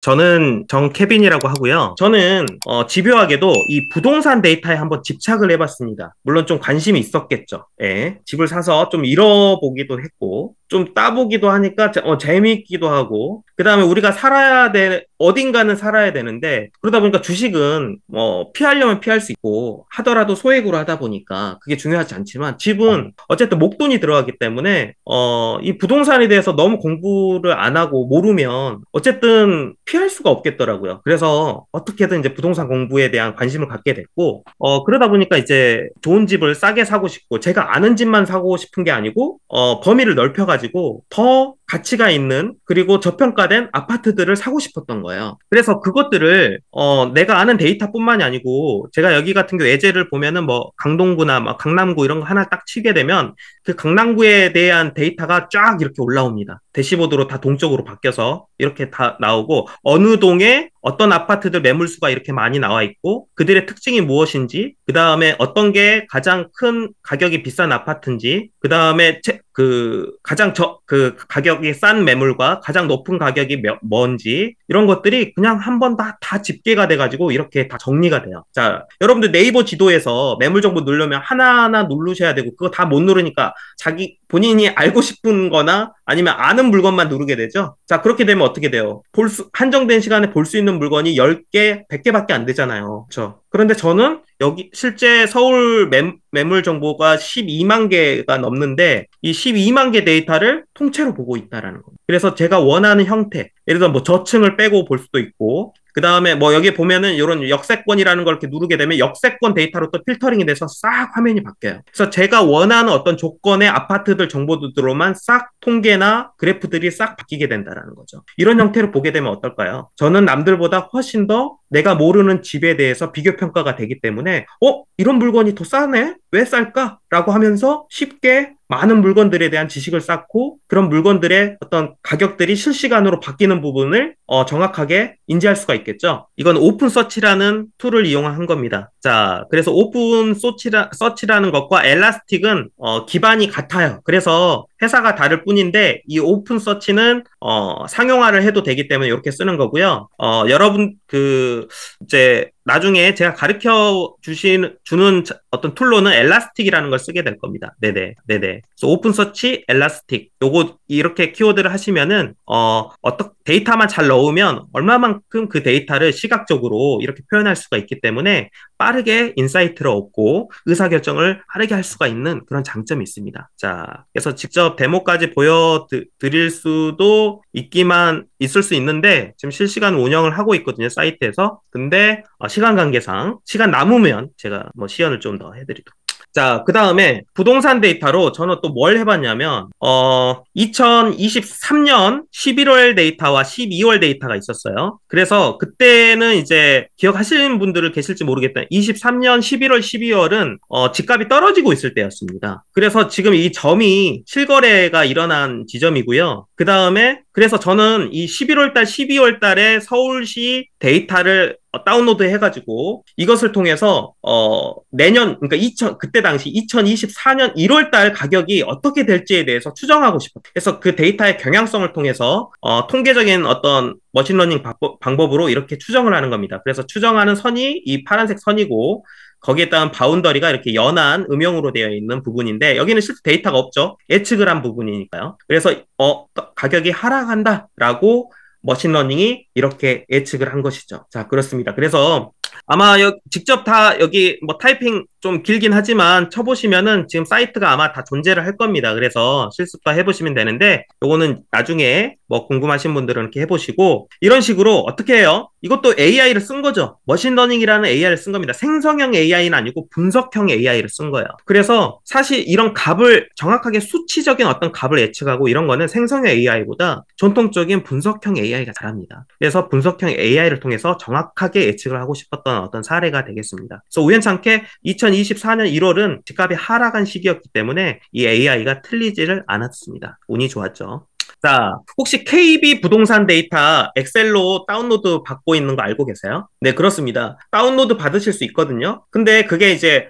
저는 정케빈이라고 하고요. 저는 어, 집요하게도 이 부동산 데이터에 한번 집착을 해봤습니다. 물론 좀 관심이 있었겠죠. 예. 집을 사서 좀 잃어보기도 했고 좀 따보기도 하니까 어, 재미있기도 하고 그 다음에 우리가 살아야 돼 어딘가는 살아야 되는데 그러다 보니까 주식은 뭐 피하려면 피할 수 있고 하더라도 소액으로 하다 보니까 그게 중요하지 않지만 집은 어쨌든 목돈이 들어가기 때문에 어, 이 부동산에 대해서 너무 공부를 안 하고 모르면 어쨌든 피할 수가 없겠더라고요. 그래서 어떻게든 이제 부동산 공부에 대한 관심을 갖게 됐고, 어, 그러다 보니까 이제 좋은 집을 싸게 사고 싶고, 제가 아는 집만 사고 싶은 게 아니고, 어, 범위를 넓혀가지고 더 가치가 있는 그리고 저평가된 아파트들을 사고 싶었던 거예요. 그래서 그것들을 어 내가 아는 데이터뿐만이 아니고 제가 여기 같은 경우 예제를 보면은 뭐 강동구나 막 강남구 이런 거 하나 딱 치게 되면 그 강남구에 대한 데이터가 쫙 이렇게 올라옵니다. 대시보드로 다 동적으로 바뀌어서 이렇게 다 나오고 어느 동에 어떤 아파트들 매물수가 이렇게 많이 나와 있고 그들의 특징이 무엇인지 그 다음에 어떤 게 가장 큰 가격이 비싼 아파트인지 그 다음에 그 가장 저, 그 가격이 싼 매물과 가장 높은 가격이 몇, 뭔지 이런 것들이 그냥 한 번 다 다 집계가 돼가지고 이렇게 다 정리가 돼요. 자, 여러분들 네이버 지도에서 매물 정보 누르면 하나하나 누르셔야 되고 그거 다 못 누르니까 자기 본인이 알고 싶은 거나 아니면 아는 물건만 누르게 되죠. 자, 그렇게 되면 어떻게 돼요? 볼 수, 한정된 시간에 볼 수 있는 물건이 10개, 100개밖에 안 되잖아요. 그렇죠? 그런데 저는 여기 실제 서울 매, 물 정보가 12만 개가 넘는데 이 12만 개 데이터를 통째로 보고 있다라는 거예요. 그래서 제가 원하는 형태, 예를 들어 뭐 저층을 빼고 볼 수도 있고 그 다음에 뭐 여기 보면은 이런 역세권이라는 걸 이렇게 누르게 되면 역세권 데이터로 또 필터링이 돼서 싹 화면이 바뀌어요. 그래서 제가 원하는 어떤 조건의 아파트들 정보들로만 싹 통계나 그래프들이 싹 바뀌게 된다라는 거죠. 이런 형태로 보게 되면 어떨까요? 저는 남들보다 훨씬 더 내가 모르는 집에 대해서 비교 평가가 되기 때문에 어 이런 물건이 더 싸네 왜 쌀까? 라고 하면서 쉽게 많은 물건들에 대한 지식을 쌓고 그런 물건들의 어떤 가격들이 실시간으로 바뀌는 부분을 어, 정확하게 인지할 수가 있겠죠. 이건 오픈 서치라는 툴을 이용한 겁니다. 자, 그래서 오픈 서치라, 서치라는 것과 엘라스틱은 어, 기반이 같아요. 그래서 회사가 다를 뿐인데 이 오픈 서치는 어, 상용화를 해도 되기 때문에 이렇게 쓰는 거고요. 어, 여러분 그 이제 나중에 제가 가르쳐 주신 주는 어떤 툴로는 엘라스틱이라는 걸 쓰게 될 겁니다. 네네, 네네. 오픈 서치 엘라스틱 요거 이렇게 키워드를 하시면은 어 어떻 데이터만 잘 넣으면 얼마만 그만큼 그 데이터를 시각적으로 이렇게 표현할 수가 있기 때문에 빠르게 인사이트를 얻고 의사결정을 빠르게 할 수가 있는 그런 장점이 있습니다. 자, 그래서 직접 데모까지 보여드릴 수도 있기만 있을 수 있는데 지금 실시간 운영을 하고 있거든요 사이트에서 근데 어, 시간 관계상 시간 남으면 제가 뭐 시연을 좀 더 해드리도록 자, 그 다음에 부동산 데이터로 저는 또 뭘 해봤냐면, 어, 2023년 11월 데이터와 12월 데이터가 있었어요. 그래서 그때는 이제 기억하시는 분들을 계실지 모르겠다. 23년 11월, 12월은 어, 집값이 떨어지고 있을 때였습니다. 그래서 지금 이 점이 실거래가 일어난 지점이고요. 그 다음에 그래서 저는 이 11월 달, 12월 달에 서울시 데이터를 어, 다운로드 해가지고 이것을 통해서 어 내년 그러니까 2000 그때 당시 2024년 1월 달 가격이 어떻게 될지에 대해서 추정하고 싶어 그래서 그 데이터의 경향성을 통해서 어 통계적인 어떤 머신러닝 방법으로 이렇게 추정을 하는 겁니다. 그래서 추정하는 선이 이 파란색 선이고 거기에 따른 바운더리가 이렇게 연한 음영으로 되어 있는 부분인데 여기는 실제 데이터가 없죠. 예측을 한 부분이니까요. 그래서 어 가격이 하락한다라고 머신러닝이 이렇게 예측을 한 것이죠. 자, 그렇습니다. 그래서 아마 여, 직접 다 여기 뭐 타이핑 좀 길긴 하지만 쳐보시면은 지금 사이트가 아마 다 존재를 할 겁니다. 그래서 실습도 해보시면 되는데 요거는 나중에 뭐 궁금하신 분들은 이렇게 해보시고 이런 식으로 어떻게 해요? 이것도 AI를 쓴 거죠. 머신러닝이라는 AI를 쓴 겁니다. 생성형 AI는 아니고 분석형 AI를 쓴 거예요. 그래서 사실 이런 값을 정확하게 수치적인 어떤 값을 예측하고 이런 거는 생성형 AI보다 전통적인 분석형 AI가 잘합니다. 그래서 분석형 AI를 통해서 정확하게 예측을 하고 싶었 싶었던 어떤 사례가 되겠습니다. 그래서 우연찮게 2024년 1월은 집값이 하락한 시기였기 때문에 이 AI가 틀리지를 않았습니다. 운이 좋았죠. 자, 혹시 KB 부동산 데이터 엑셀로 다운로드 받고 있는 거 알고 계세요? 네, 그렇습니다. 다운로드 받으실 수 있거든요. 근데 그게 이제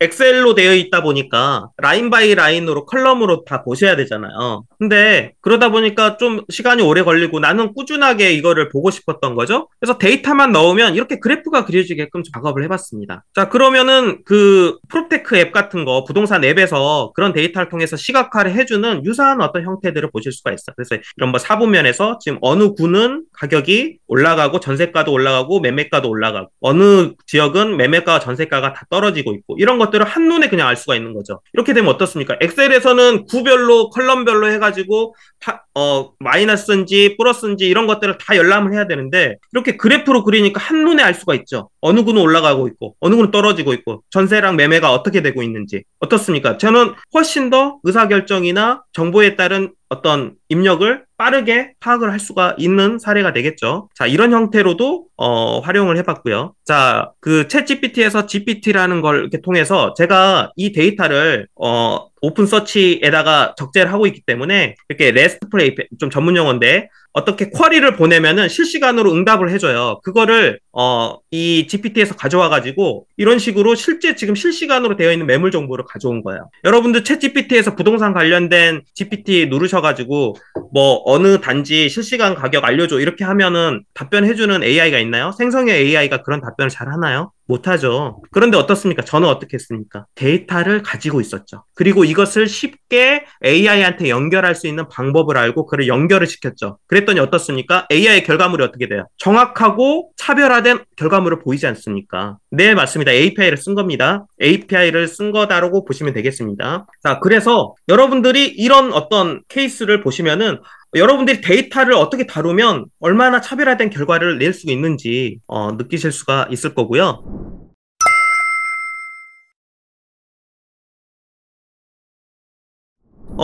엑셀로 되어 있다 보니까 라인 바이 라인으로 컬럼으로 다 보셔야 되잖아요. 근데 그러다 보니까 좀 시간이 오래 걸리고 나는 꾸준하게 이거를 보고 싶었던 거죠. 그래서 데이터만 넣으면 이렇게 그래프가 그려지게끔 작업을 해봤습니다. 자, 그러면은 그 프로테크 앱 같은 거 부동산 앱에서 그런 데이터를 통해서 시각화를 해주는 유사한 어떤 형태들을 보실 수가 있어요 올랐어. 그래서 이런 뭐 사부면에서 지금 어느 구는 가격이 올라가고 전세가도 올라가고 매매가도 올라가고 어느 지역은 매매가와 전세가가 다 떨어지고 있고 이런 것들을 한눈에 그냥 알 수가 있는 거죠. 이렇게 되면 어떻습니까? 엑셀에서는 구별로 컬럼별로 해가지고 다, 어, 마이너스인지 플러스인지 이런 것들을 다 열람을 해야 되는데 이렇게 그래프로 그리니까 한눈에 알 수가 있죠. 어느 구는 올라가고 있고 어느 구는 떨어지고 있고 전세랑 매매가 어떻게 되고 있는지 어떻습니까? 저는 훨씬 더 의사결정이나 정보에 따른 어떤 입력을 빠르게 파악을 할 수가 있는 사례가 되겠죠. 자, 이런 형태로도 어, 활용을 해봤고요. 자, 그챗 GPT에서 GPT라는 걸 이렇게 통해서 제가 이 데이터를 어, 오픈 서치에다가 적재를 하고 있기 때문에 이렇게 레스트 프레이 좀 전문 용어인데 어떻게 쿼리를 보내면은 실시간으로 응답을 해줘요. 그거를 어, 이 GPT에서 가져와가지고 이런 식으로 실제 지금 실시간으로 되어 있는 매물 정보를 가져온 거예요. 여러분들 챗 GPT에서 부동산 관련된 GPT 누르셔가지고 뭐 어느 단지 실시간 가격 알려줘 이렇게 하면은 답변해주는 AI가 있나요? 생성형 AI가 그런 답변을 잘 하나요? 못하죠. 그런데 어떻습니까? 저는 어떻게 했습니까? 데이터를 가지고 있었죠. 그리고 이것을 쉽게 AI한테 연결할 수 있는 방법을 알고 그를 연결을 시켰죠. 그래 그랬더니 어떻습니까? AI의 결과물이 어떻게 돼요? 정확하고 차별화된 결과물을 보이지 않습니까? 네, 맞습니다. API를 쓴 겁니다. API를 쓴 거다라고 보시면 되겠습니다. 자, 그래서 여러분들이 이런 어떤 케이스를 보시면은 여러분들이 데이터를 어떻게 다루면 얼마나 차별화된 결과를 낼 수 있는지 어, 느끼실 수가 있을 거고요.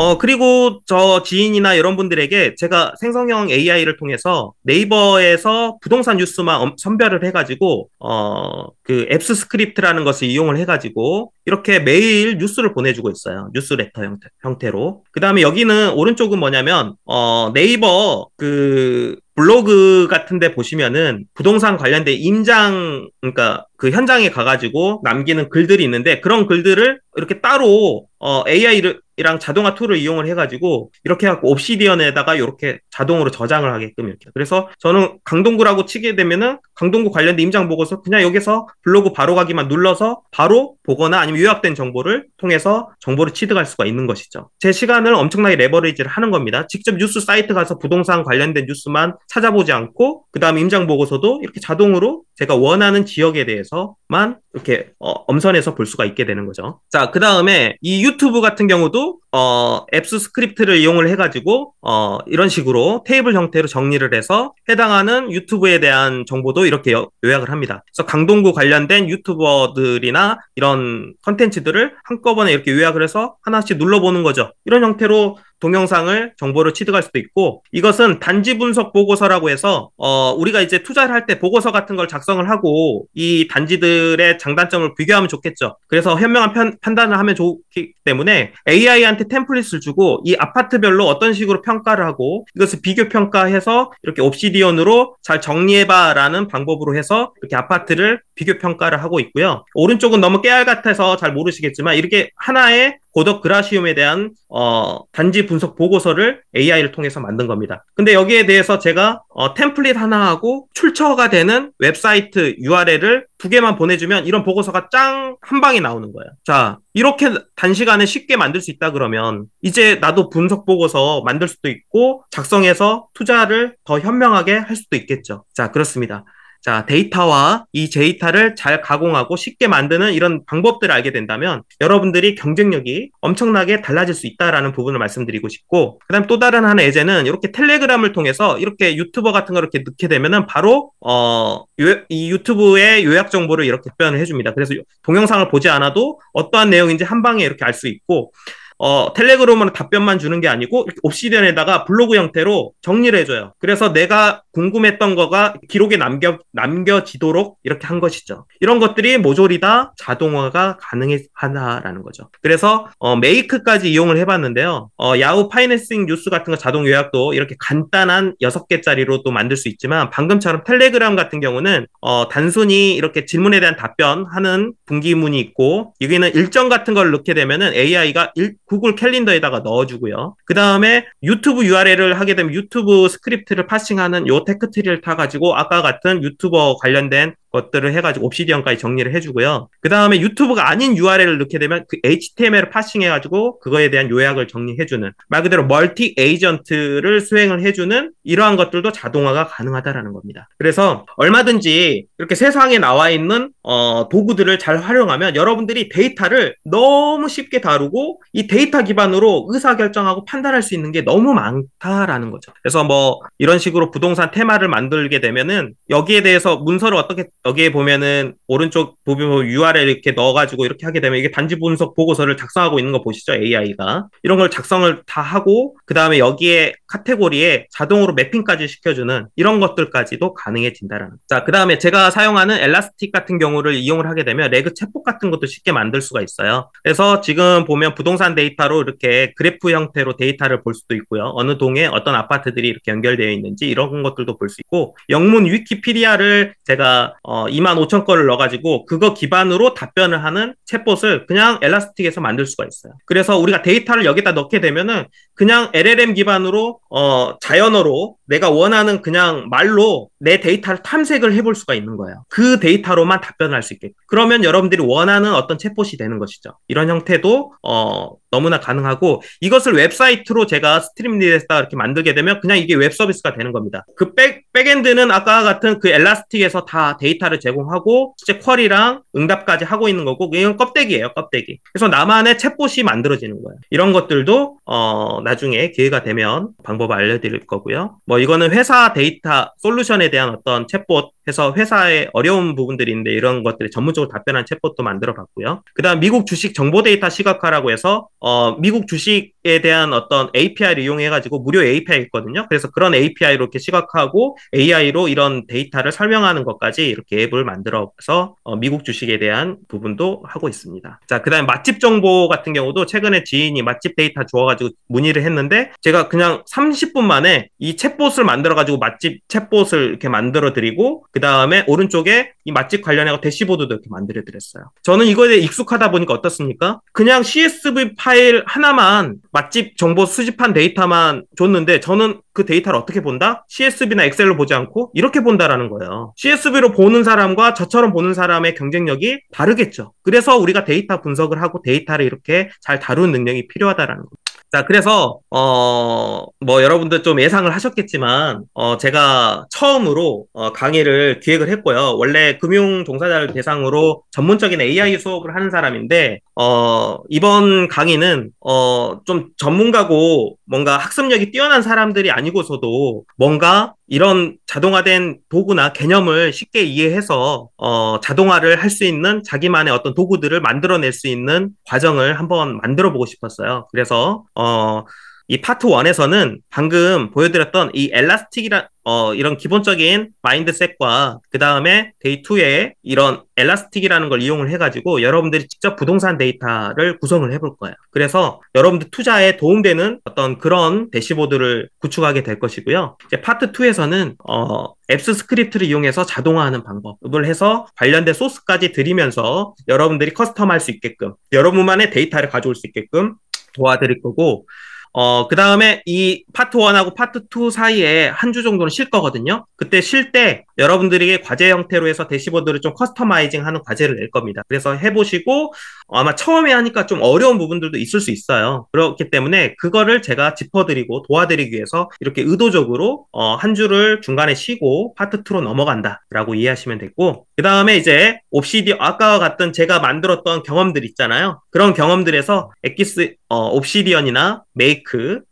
어, 그리고 저 지인이나 여러분들에게 제가 생성형 AI를 통해서 네이버에서 부동산 뉴스만 선별을 해가지고, 어, 그 앱스 스크립트라는 것을 이용을 해가지고, 이렇게 매일 뉴스를 보내주고 있어요. 뉴스레터 형태, 형태로. 그 다음에 여기는 오른쪽은 뭐냐면, 어, 네이버 그 블로그 같은데 보시면은 부동산 관련된 임장 그러니까 그 현장에 가가지고 남기는 글들이 있는데 그런 글들을 이렇게 따로 어 AI를 이랑 자동화 툴을 이용을 해가지고 이렇게 하고 옵시디언에다가 이렇게 자동으로 저장을 하게끔 이렇게 그래서 저는 강동구라고 치게 되면은 강동구 관련된 임장 보고서 그냥 여기서 블로그 바로 가기만 눌러서 바로 보거나 아니면 요약된 정보를 통해서 정보를 취득할 수가 있는 것이죠. 제 시간을 엄청나게 레버리지를 하는 겁니다. 직접 뉴스 사이트 가서 부동산 관련된 뉴스만 찾아보지 않고 그다음 임장 보고서도 이렇게 자동으로 제가 원하는 지역에 대해서만 이렇게 어, 엄선해서 볼 수가 있게 되는 거죠. 자, 그 다음에 이 유튜브 같은 경우도 어, 앱스 스크립트를 이용을 해가지고 어, 이런 식으로 테이블 형태로 정리를 해서 해당하는 유튜브에 대한 정보도 이렇게 요약을 합니다. 그래서 강동구 관련된 유튜버들이나 이런 컨텐츠들을 한꺼번에 이렇게 요약을 해서 하나씩 눌러보는 거죠. 이런 형태로 동영상을 정보를 취득할 수도 있고 이것은 단지 분석 보고서라고 해서 어, 우리가 이제 투자를 할 때 보고서 같은 걸 작성을 하고 이 단지들의 장단점을 비교하면 좋겠죠. 그래서 현명한 편, 판단을 하면 좋기 때문에 AI한테 템플릿을 주고 이 아파트별로 어떤 식으로 평가를 하고 이것을 비교 평가해서 이렇게 옵시디언으로 잘 정리해봐라는 방법으로 해서 이렇게 아파트를 비교 평가를 하고 있고요. 오른쪽은 너무 깨알 같아서 잘 모르시겠지만 이렇게 하나의 고덕 그라시움에 대한 어, 단지 분석 보고서를 AI를 통해서 만든 겁니다. 근데 여기에 대해서 제가 어, 템플릿 하나하고 출처가 되는 웹사이트 URL을 두 개만 보내주면 이런 보고서가 짱 한 방에 나오는 거예요. 자, 이렇게 단시간에 쉽게 만들 수 있다 그러면 이제 나도 분석 보고서 만들 수도 있고 작성해서 투자를 더 현명하게 할 수도 있겠죠. 자, 그렇습니다. 자, 데이터와 이 데이터를 잘 가공하고 쉽게 만드는 이런 방법들을 알게 된다면 여러분들이 경쟁력이 엄청나게 달라질 수 있다라는 부분을 말씀드리고 싶고, 그 다음 또 다른 하나 예제는 이렇게 텔레그램을 통해서 이렇게 유튜버 같은 걸 이렇게 넣게 되면은 바로, 어, 이 유튜브의 요약 정보를 이렇게 표현을 해줍니다. 그래서 동영상을 보지 않아도 어떠한 내용인지 한 방에 이렇게 알 수 있고, 어, 텔레그램으로 답변만 주는 게 아니고 옵시디언에다가 블로그 형태로 정리를 해줘요. 그래서 내가 궁금했던 거가 기록에 남겨, 남겨지도록 이렇게 한 것이죠. 이런 것들이 모조리 다 자동화가 가능하다라는 거죠. 그래서 어, 메이크까지 이용을 해봤는데요. 어, 야후 파이낸싱 뉴스 같은 거 자동 요약도 이렇게 간단한 6개짜리로 또 만들 수 있지만 방금처럼 텔레그램 같은 경우는 어, 단순히 이렇게 질문에 대한 답변하는 분기문이 있고 여기는 일정 같은 걸 넣게 되면은 AI가 일, 구글 캘린더에다가 넣어주고요. 그 다음에 유튜브 URL을 하게 되면 유튜브 스크립트를 파싱하는 요 테크트리를 타가지고 아까 같은 유튜버 관련된 것들을 해가지고 옵시디언까지 정리를 해주고요. 그 다음에 유튜브가 아닌 URL을 넣게 되면 그 HTML을 파싱해가지고 그거에 대한 요약을 정리해주는 말 그대로 멀티 에이전트를 수행을 해주는 이러한 것들도 자동화가 가능하다라는 겁니다. 그래서 얼마든지 이렇게 세상에 나와 있는 어, 도구들을 잘 활용하면 여러분들이 데이터를 너무 쉽게 다루고 이 데이터 기반으로 의사결정하고 판단할 수 있는 게 너무 많다라는 거죠. 그래서 뭐 이런 식으로 부동산 테마를 만들게 되면은 여기에 대해서 문서를 어떻게 여기에 보면은 오른쪽 부분 보면 URL 이렇게 넣어가지고 이렇게 하게 되면 이게 단지 분석 보고서를 작성하고 있는 거 보시죠 AI가 이런 걸 작성을 다 하고 그 다음에 여기에 카테고리에 자동으로 맵핑까지 시켜주는 이런 것들까지도 가능해진다라는. 자 그 다음에 제가 사용하는 엘라스틱 같은 경우를 이용을 하게 되면 레그 체봇 같은 것도 쉽게 만들 수가 있어요. 그래서 지금 보면 부동산 데이터로 이렇게 그래프 형태로 데이터를 볼 수도 있고요. 어느 동에 어떤 아파트들이 이렇게 연결되어 있는지 이런 것들도 볼 수 있고 영문 위키피디아를 제가 어, 어, 2만 5천 건을 넣어가지고 그거 기반으로 답변을 하는 챗봇을 그냥 엘라스틱에서 만들 수가 있어요. 그래서 우리가 데이터를 여기다 넣게 되면은 그냥 LLM 기반으로 어, 자연어로 내가 원하는 그냥 말로 내 데이터를 탐색을 해볼 수가 있는 거예요. 그 데이터로만 답변할 수 있게. 그러면 여러분들이 원하는 어떤 챗봇이 되는 것이죠. 이런 형태도 어, 너무나 가능하고 이것을 웹사이트로 제가 스트림리에다 이렇게 만들게 되면 그냥 이게 웹 서비스가 되는 겁니다. 그 백, 백엔드는 아까 같은 그 엘라스틱에서 다 데이터를 제공하고 실제 쿼리랑 응답까지 하고 있는 거고 이건 껍데기예요, 껍데기. 그래서 나만의 챗봇이 만들어지는 거예요. 이런 것들도 어, 나중에 기회가 되면 방법을 알려드릴 거고요. 뭐 이거는 회사 데이터 솔루션에 대한 어떤 챗봇 해서 회사의 어려운 부분들이 있는데 이런 것들이 전문적으로 답변한 챗봇도 만들어 봤고요. 그다음 미국 주식 정보 데이터 시각화라고 해서 어 미국 주식에 대한 어떤 API를 이용해 가지고 무료 API 있거든요. 그래서 그런 API로 이렇게 시각화하고 AI로 이런 데이터를 설명하는 것까지 이렇게 앱을 만들어서 어 미국 주식에 대한 부분도 하고 있습니다. 자, 그다음에 맛집 정보 같은 경우도 최근에 지인이 맛집 데이터 주어 가지고 문의를 했는데 제가 그냥 30분 만에 이 챗봇을 만들어 가지고 맛집 챗봇을 이렇게 만들어 드리고 그 다음에 오른쪽에 이 맛집 관련해서 대시보드도 이렇게 만들어드렸어요. 저는 이거에 대해 익숙하다 보니까 어떻습니까? 그냥 CSV 파일 하나만 맛집 정보 수집한 데이터만 줬는데 저는 그 데이터를 어떻게 본다? CSV나 엑셀로 보지 않고 이렇게 본다라는 거예요. CSV로 보는 사람과 저처럼 보는 사람의 경쟁력이 다르겠죠. 그래서 우리가 데이터 분석을 하고 데이터를 이렇게 잘 다루는 능력이 필요하다라는 거예요. 자, 그래서, 어, 뭐, 여러분들 좀 예상을 하셨겠지만, 어, 제가 처음으로, 어, 강의를 기획을 했고요. 원래 금융 종사자를 대상으로 전문적인 AI 수업을 하는 사람인데, 어, 이번 강의는, 어, 좀 전문가고 뭔가 학습력이 뛰어난 사람들이 아니 아니고서도 뭔가 이런 자동화된 도구나 개념을 쉽게 이해해서 어, 자동화를 할 수 있는 자기만의 어떤 도구들을 만들어낼 수 있는 과정을 한번 만들어 보고 싶었어요. 그래서 어, 이 파트 1에서는 방금 보여드렸던 이 엘라스틱이란 어, 이런 기본적인 마인드셋과 그 다음에 데이 2에 이런 엘라스틱이라는 걸 이용을 해가지고 여러분들이 직접 부동산 데이터를 구성을 해볼 거예요. 그래서 여러분들 투자에 도움되는 어떤 그런 대시보드를 구축하게 될 것이고요. 이제 파트 2에서는 어, 앱스 스크립트를 이용해서 자동화하는 방법을 해서 관련된 소스까지 드리면서 여러분들이 커스텀할 수 있게끔 여러분만의 데이터를 가져올 수 있게끔 도와드릴 거고 어, 그 다음에 이 파트 1하고 파트 2 사이에 한 주 정도는 쉴 거거든요. 그때 쉴 때 여러분들에게 과제 형태로 해서 대시보드를 좀 커스터마이징 하는 과제를 낼 겁니다. 그래서 해보시고 아마 처음에 하니까 좀 어려운 부분들도 있을 수 있어요. 그렇기 때문에 그거를 제가 짚어드리고 도와드리기 위해서 이렇게 의도적으로 어, 한 주를 중간에 쉬고 파트 2로 넘어간다라고 이해하시면 되고 그 다음에 이제 옵시디 아까와 같은 제가 만들었던 경험들 있잖아요. 그런 경험들에서 엑기스 어, 옵시디언이나 make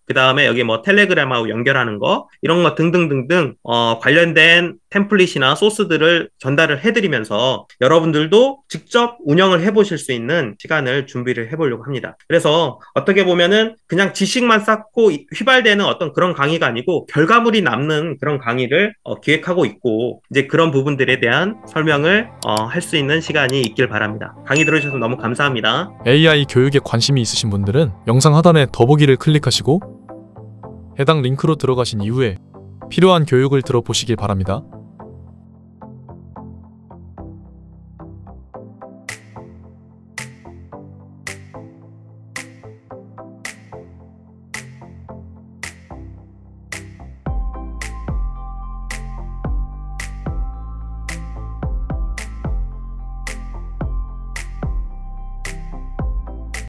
그 다음에 여기 뭐 텔레그램하고 연결하는 거 이런 거 등등등등 어, 관련된 템플릿이나 소스들을 전달을 해드리면서 여러분들도 직접 운영을 해보실 수 있는 시간을 준비를 해보려고 합니다. 그래서 어떻게 보면은 그냥 지식만 쌓고 휘발되는 어떤 그런 강의가 아니고 결과물이 남는 그런 강의를 어, 기획하고 있고 이제 그런 부분들에 대한 설명을 어, 할수 있는 시간이 있길 바랍니다. 강의 들어주셔서 너무 감사합니다. AI 교육에 관심이 있으신 분들은 영상 하단에 더보기를 클릭하시고 해당 링크로 들어가신 이후에 필요한 교육을 들어보시길 바랍니다.